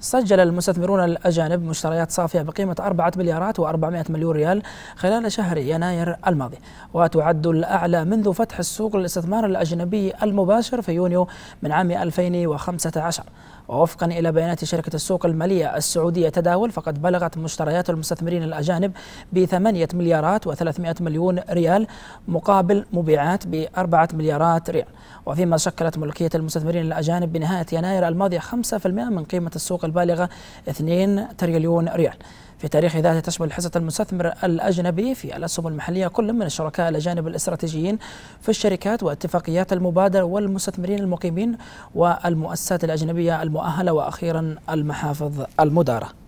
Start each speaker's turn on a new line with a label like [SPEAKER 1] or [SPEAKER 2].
[SPEAKER 1] سجل المستثمرون الأجانب مشتريات صافية بقيمة 4 مليارات و400 مليون ريال خلال شهر يناير الماضي وتعد الأعلى منذ فتح السوق للاستثمار الأجنبي المباشر في يونيو من عام 2015 ووفقا إلى بيانات شركة السوق المالية السعودية تداول فقد بلغت مشتريات المستثمرين الأجانب ب 8 مليارات و300 مليون ريال مقابل مبيعات ب 4 مليارات ريال وفيما شكلت ملكية المستثمرين الأجانب بنهاية يناير الماضي 5% من قيمة السوق الحقوق البالغة 2 تريليون ريال في تاريخ ذاته تشمل حصة المستثمر الأجنبي في الأسهم المحلية كل من الشركاء الأجانب الاستراتيجيين في الشركات واتفاقيات المبادرة والمستثمرين المقيمين والمؤسسات الأجنبية المؤهلة وأخيرا المحافظ المدارة